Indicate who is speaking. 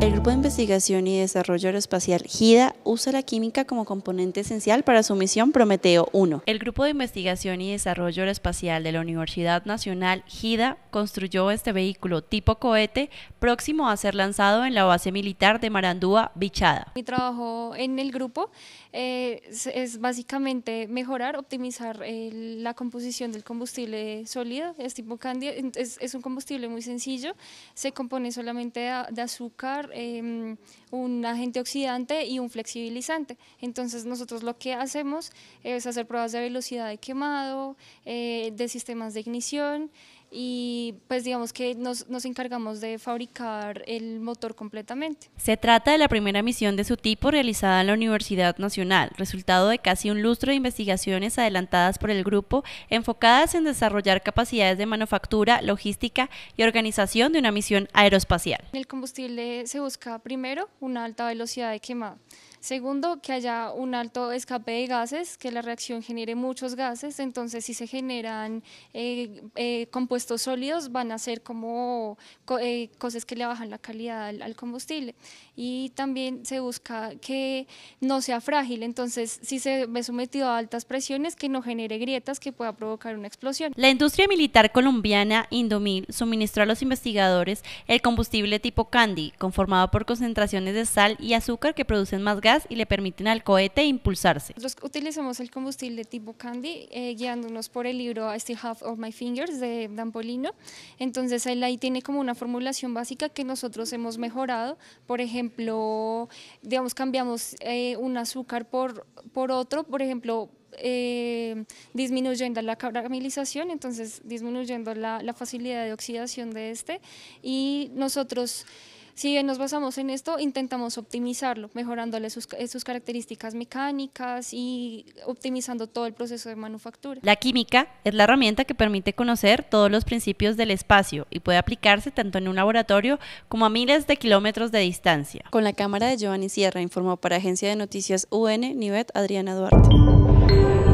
Speaker 1: El Grupo de Investigación y Desarrollo Aeroespacial GIDA usa la química como componente esencial para su misión Prometeo 1. El Grupo de Investigación y Desarrollo Aeroespacial de la Universidad Nacional GIDA construyó este vehículo tipo cohete próximo a ser lanzado en la base militar de Marandúa, Bichada.
Speaker 2: Mi trabajo en el grupo eh, es, básicamente mejorar, optimizar eh, la composición del combustible sólido. Es tipo candy, es, un combustible muy sencillo, se compone solamente de azúcar, Em, un agente oxidante y un flexibilizante. Entonces nosotros lo que hacemos es hacer pruebas de velocidad de quemado, eh, de sistemas de ignición, y pues digamos que nos, nos, encargamos de fabricar el motor completamente.
Speaker 1: Se trata de la primera misión de su tipo realizada en la Universidad Nacional, resultado de casi un lustro de investigaciones adelantadas por el grupo enfocadas en desarrollar capacidades de manufactura, logística y organización de una misión aeroespacial.
Speaker 2: el combustible se busca primero una alta velocidad de quemado. Segundo, que haya un alto escape de gases, que la reacción genere muchos gases, entonces si se generan eh, eh, compuestos sólidos van a ser como eh, cosas que le bajan la calidad al, combustible. Y también se busca que no sea frágil, entonces si se ve sometido a altas presiones, que no genere grietas que pueda provocar una explosión. La
Speaker 1: industria militar colombiana Indomil suministró a los investigadores el combustible tipo Candy, conformado por concentraciones de sal y azúcar que producen más gases y le permiten al cohete impulsarse.
Speaker 2: Nosotros utilizamos el combustible tipo Candy, eh, guiándonos por el libro I Still Have of My Fingers de Dan Polino. Entonces él ahí tiene como una formulación básica que nosotros hemos mejorado. Por ejemplo, digamos, cambiamos eh, un azúcar por, por otro, por ejemplo, eh, disminuyendo la caramelización, entonces disminuyendo la, la facilidad de oxidación de este. Y nosotros si nos basamos en esto, intentamos optimizarlo, mejorándole eh, sus, características mecánicas y optimizando todo el proceso de manufactura.
Speaker 1: La química es la herramienta que permite conocer todos los principios del espacio y puede aplicarse tanto en un laboratorio como a miles de kilómetros de distancia. Con la cámara de Giovanni Sierra informó para Agencia de Noticias UN, Nivet Adriana Duarte.